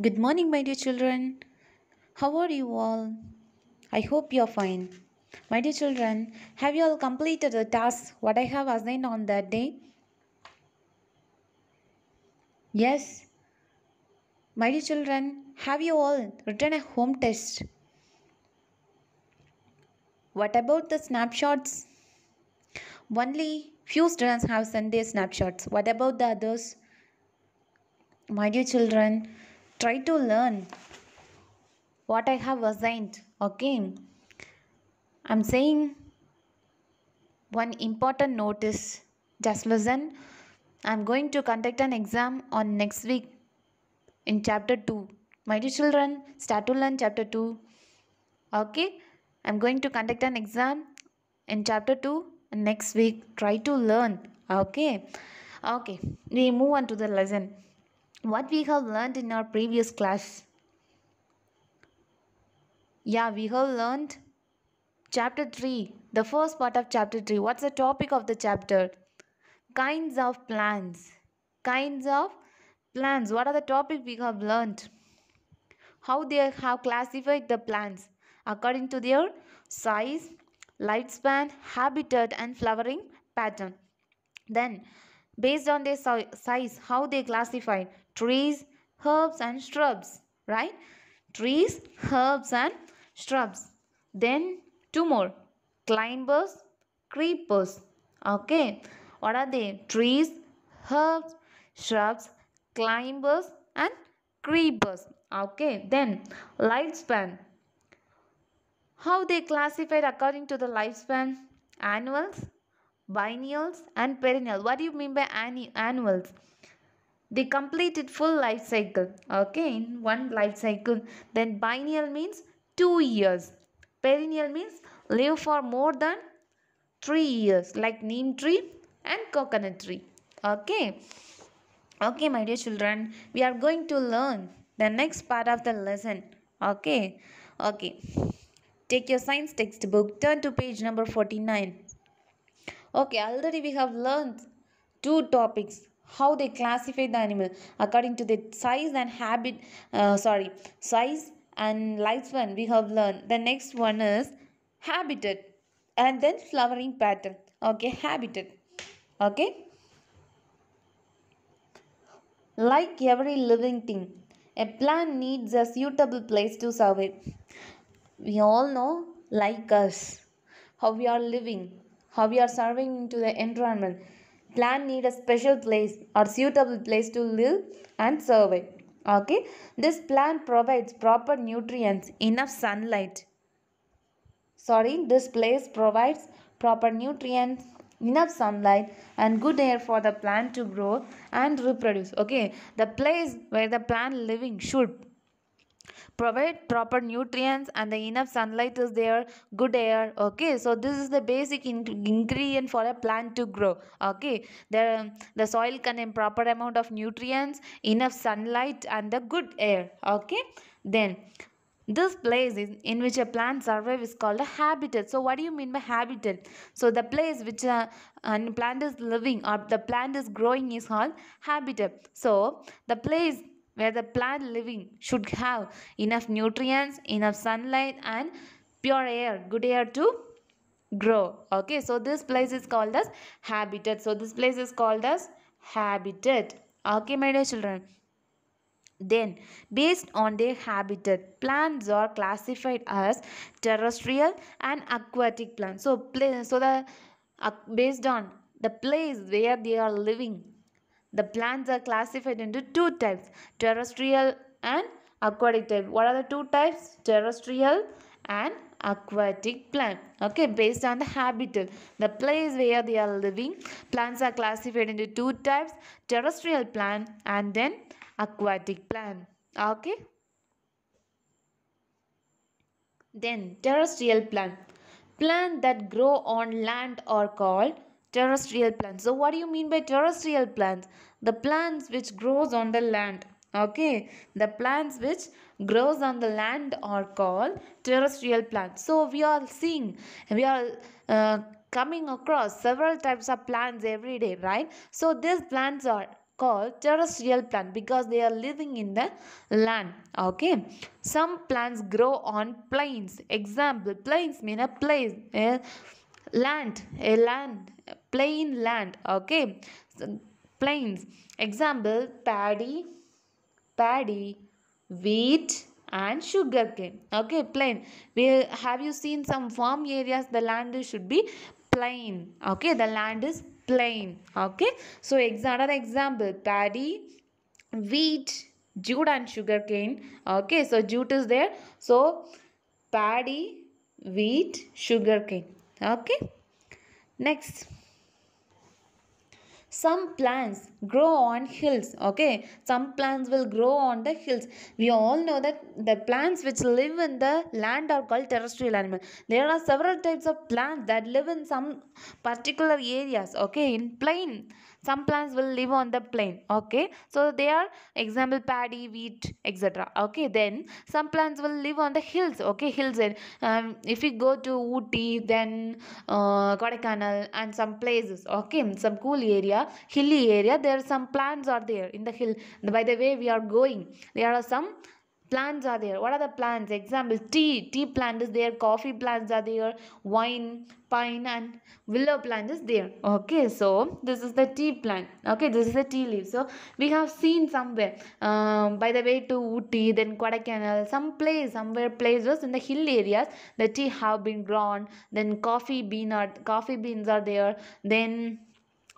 Good morning, my dear children. How are you all? I hope you are fine. My dear children, have you all completed the task what I have assigned on that day? Yes. My dear children, have you all written a home test? What about the snapshots? Only few students have sent their snapshots. What about the others? My dear children, Try to learn what I have assigned. Okay. I'm saying one important notice. Just listen. I'm going to conduct an exam on next week in chapter 2. My dear children, start to learn chapter 2. Okay. I'm going to conduct an exam in chapter 2 next week. Try to learn. Okay. Okay. We move on to the lesson what we have learned in our previous class. Yeah, we have learned chapter 3, the first part of chapter 3. What's the topic of the chapter? Kinds of plants. Kinds of plants. What are the topic we have learned? How they have classified the plants according to their size, lifespan, habitat and flowering pattern. Then based on their size, how they classified trees, herbs and shrubs, right? Trees, herbs and shrubs. Then two more, climbers, creepers. Okay, what are they? Trees, herbs, shrubs, climbers and creepers. Okay, then lifespan. How they classified according to the lifespan? Annuals, biennials and perennial what do you mean by annuals they completed full life cycle okay in one life cycle then biennial means two years perennial means live for more than three years like neem tree and coconut tree okay okay my dear children we are going to learn the next part of the lesson okay okay take your science textbook turn to page number 49 Okay, already we have learned two topics how they classify the animal according to the size and habit uh, sorry size and lifespan we have learned the next one is habitat and then flowering pattern okay habitat okay like every living thing a plant needs a suitable place to survive we all know like us how we are living how we are serving into the environment plant need a special place or suitable place to live and survive okay this plant provides proper nutrients enough sunlight sorry this place provides proper nutrients enough sunlight and good air for the plant to grow and reproduce okay the place where the plant living should provide proper nutrients and the enough sunlight is there good air okay so this is the basic in ingredient for a plant to grow okay the the soil contain proper amount of nutrients enough sunlight and the good air okay then this place in which a plant survive is called a habitat. So, what do you mean by habitat? So, the place which a, uh, a plant is living or the plant is growing is called habitat. So, the place where the plant living should have enough nutrients, enough sunlight and pure air, good air to grow. Okay, so this place is called as habitat. So this place is called as habitat. Okay, my dear children. Then, based on their habitat, plants are classified as terrestrial and aquatic plants. So, so the uh, based on the place where they are living, the plants are classified into two types, terrestrial and aquatic type. What are the two types? Terrestrial and aquatic plant okay based on the habitat the place where they are living plants are classified into two types terrestrial plant and then aquatic plant okay then terrestrial plant plant that grow on land are called terrestrial plants so what do you mean by terrestrial plants the plants which grows on the land okay the plants which grows on the land are called terrestrial plants so we are seeing we are uh, coming across several types of plants every day right so these plants are called terrestrial plant because they are living in the land okay some plants grow on plains example plains mean a place eh? land a land plain land okay so, plains example paddy paddy wheat and sugarcane okay plain we have you seen some farm areas the land should be plain okay the land is plain okay so another example paddy wheat jute and sugarcane okay so jute is there so paddy wheat sugarcane Okay. Next some plants grow on hills okay some plants will grow on the hills we all know that the plants which live in the land are called terrestrial animals. there are several types of plants that live in some particular areas okay in plain some plants will live on the plain. Okay. So they are example paddy, wheat, etc. Okay. Then some plants will live on the hills. Okay. Hills. And um, if we go to Ooty, then uh, Kodaikanal and some places. Okay. Some cool area, hilly area. There are some plants are there in the hill. By the way, we are going. There are some plants are there what are the plants example tea tea plant is there coffee plants are there wine pine and willow plant is there okay so this is the tea plant okay this is the tea leaf so we have seen somewhere um, by the way to Ooty then Kodaikanal some place somewhere places in the hill areas the tea have been grown then coffee bean are coffee beans are there then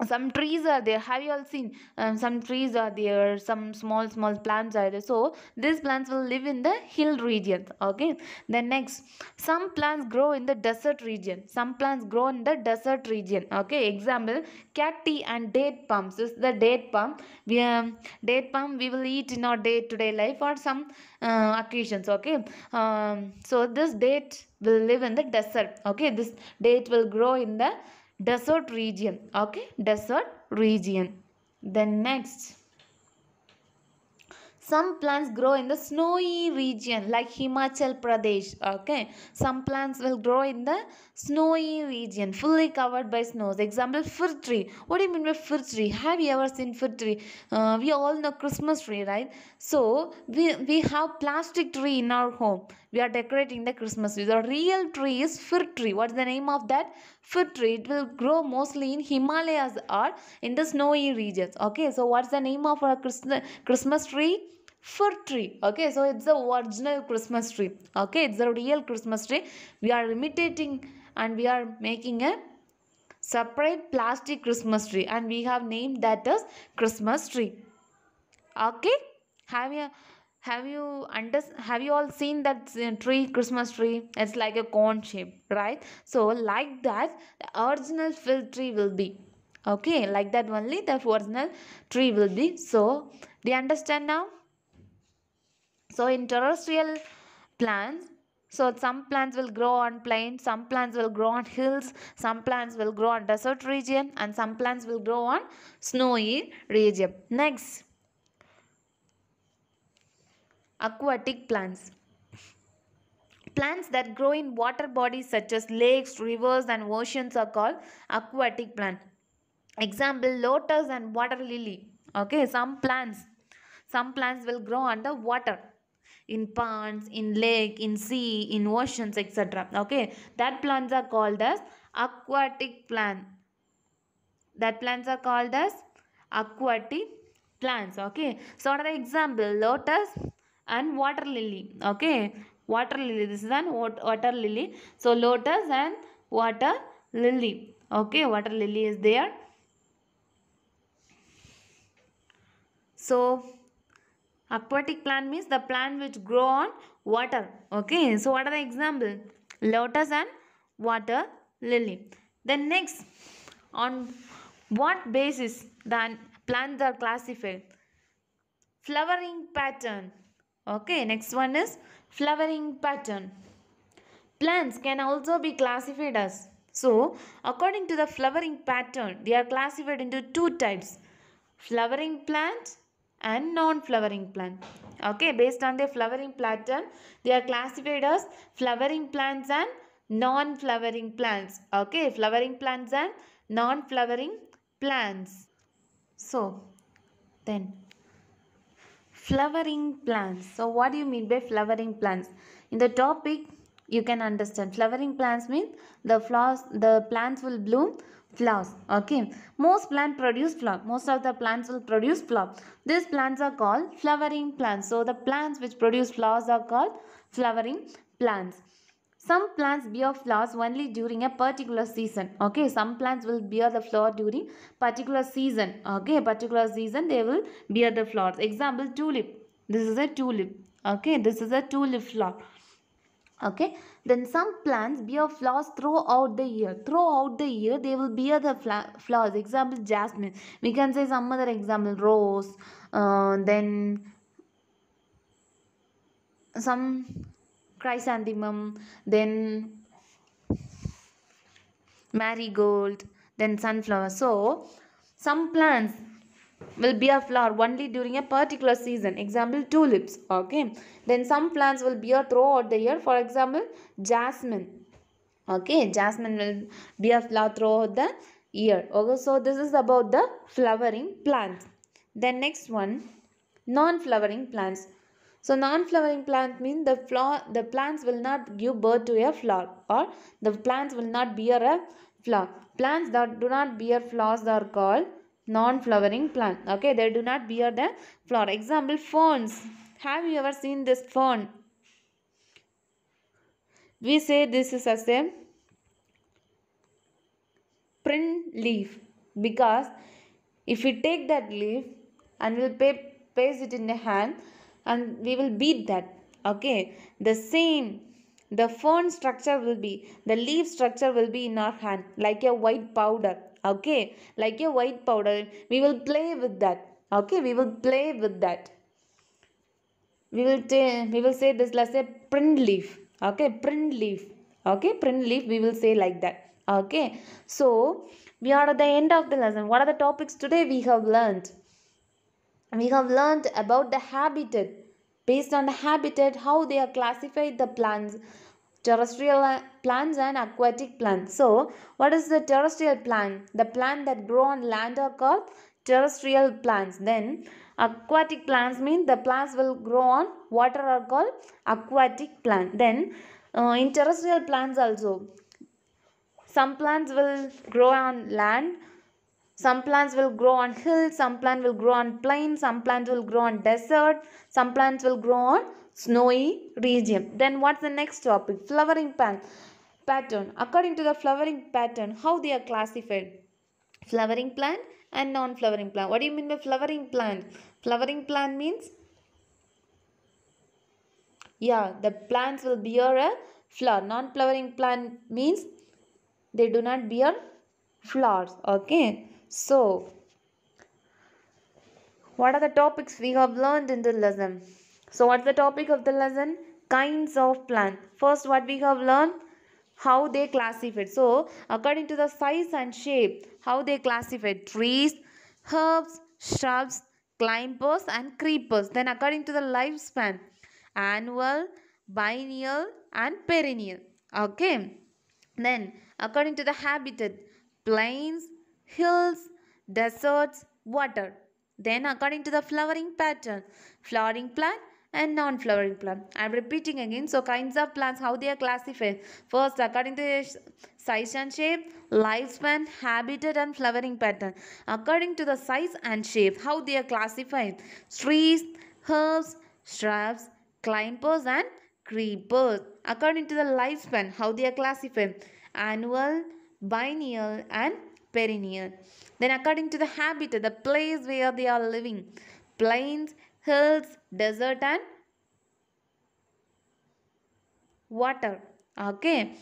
some trees are there have you all seen um, some trees are there some small small plants are there so these plants will live in the hill region okay then next some plants grow in the desert region some plants grow in the desert region okay example cacti and date palms this is the date palm we um, date palm we will eat in our day to day life or some uh, occasions okay um, so this date will live in the desert okay this date will grow in the desert region okay desert region then next some plants grow in the snowy region like Himachal Pradesh. Okay. Some plants will grow in the snowy region, fully covered by snows. Example, fir tree. What do you mean by fir tree? Have you ever seen fir tree? Uh, we all know Christmas tree, right? So, we, we have plastic tree in our home we are decorating the Christmas tree. The real tree is fir tree. What's the name of that? Fir tree. It will grow mostly in Himalayas or in the snowy regions. Okay, so what's the name of our Christmas tree? fir tree okay so it's the original christmas tree okay it's the real christmas tree we are imitating and we are making a separate plastic christmas tree and we have named that as christmas tree okay have you have you under have you all seen that uh, tree christmas tree it's like a cone shape right so like that the original filled tree will be okay like that only the original tree will be so do you understand now so in terrestrial plants so some plants will grow on plains, some plants will grow on hills, some plants will grow on desert region and some plants will grow on snowy region. Next aquatic plants. Plants that grow in water bodies such as lakes, rivers and oceans are called aquatic plant. Example lotus and water lily. Okay, some plants. Some plants will grow under water in ponds, in lake, in sea, in oceans, etc. Okay, that plants are called as aquatic plant. That plants are called as aquatic plants. Okay, so the example, lotus and water lily okay water lily this is an water lily so lotus and water lily okay water lily is there so aquatic plant means the plant which grow on water okay so what are the example lotus and water lily then next on what basis the plants are classified flowering pattern Okay, next one is flowering pattern. Plants can also be classified as. So, according to the flowering pattern, they are classified into two types. Flowering plant and non-flowering plant. Okay, based on the flowering pattern, they are classified as flowering plants and non-flowering plants. Okay, flowering plants and non-flowering plants. So, then flowering plants so what do you mean by flowering plants in the topic you can understand flowering plants mean the flowers the plants will bloom flowers okay most plant produce flower most of the plants will produce flower these plants are called flowering plants so the plants which produce flowers are called flowering plants some plants bear flowers only during a particular season. Okay, some plants will bear the flower during particular season. Okay, particular season they will bear the flowers. Example, tulip. This is a tulip. Okay, this is a tulip flower. Okay, then some plants bear flowers throughout the year. Throughout the year, they will bear the flowers. Example, jasmine. We can say some other example, rose. Uh, then some chrysanthemum, then marigold, then sunflower. So, some plants will be a flower only during a particular season. Example, tulips. Okay. Then some plants will bear throughout the year. For example, jasmine. Okay. Jasmine will be a flower throughout the year. Okay. So, this is about the flowering plants. Then next one, non-flowering plants. So non-flowering plant means the flower, the plants will not give birth to a flower or the plants will not bear a flower. Plants that do not bear flowers are called non-flowering plant. Okay, they do not bear the flower. Example, ferns. Have you ever seen this fern? We say this is as a print leaf because if we take that leaf and we'll paste it in the hand, and we will beat that okay the same the fern structure will be the leaf structure will be in our hand like a white powder okay like a white powder we will play with that okay we will play with that we will we will say this let's say print leaf okay print leaf okay print leaf we will say like that okay so we are at the end of the lesson what are the topics today we have learned we have learned about the habitat. Based on the habitat, how they are classified the plants, terrestrial uh, plants and aquatic plants. So, what is the terrestrial plant? The plant that grow on land are called terrestrial plants. Then, aquatic plants mean the plants will grow on water are called aquatic plant. Then, uh, in terrestrial plants also, some plants will grow on land some plants will grow on hills, some plant will grow on plains, some plants will grow on desert, some plants will grow on snowy region. Then what's the next topic? Flowering plant pattern. According to the flowering pattern, how they are classified? Flowering plant and non-flowering plant. What do you mean by flowering plant? Flowering plant means yeah, the plants will bear a flower. Non-flowering plant means they do not bear flowers. Okay. So, what are the topics we have learned in the lesson? So, what's the topic of the lesson? Kinds of plant. First, what we have learned? How they classify. So, according to the size and shape, how they classify trees, herbs, shrubs, climbers, and creepers. Then, according to the lifespan, annual, biennial, and perennial. Okay. Then, according to the habitat, plains, hills, deserts, water. Then according to the flowering pattern, flowering plant and non-flowering plant. I am repeating again. So kinds of plants, how they are classified. First, according to size and shape, lifespan, habitat and flowering pattern. According to the size and shape, how they are classified. Trees, herbs, shrubs, climbers and creepers. According to the lifespan, how they are classified. Annual, biennial and perineal. Then according to the habitat, the place where they are living, plains, hills, desert and water. Okay.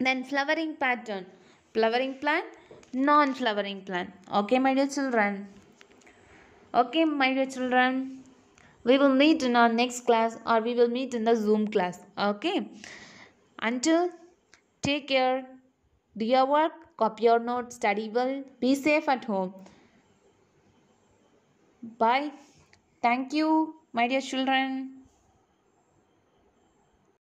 Then flowering pattern, flowering plant, non-flowering plant. Okay, my dear children. Okay, my dear children. We will meet in our next class or we will meet in the Zoom class. Okay. Until, take care. Do your work. Copy your notes, study well, be safe at home. Bye. Thank you, my dear children.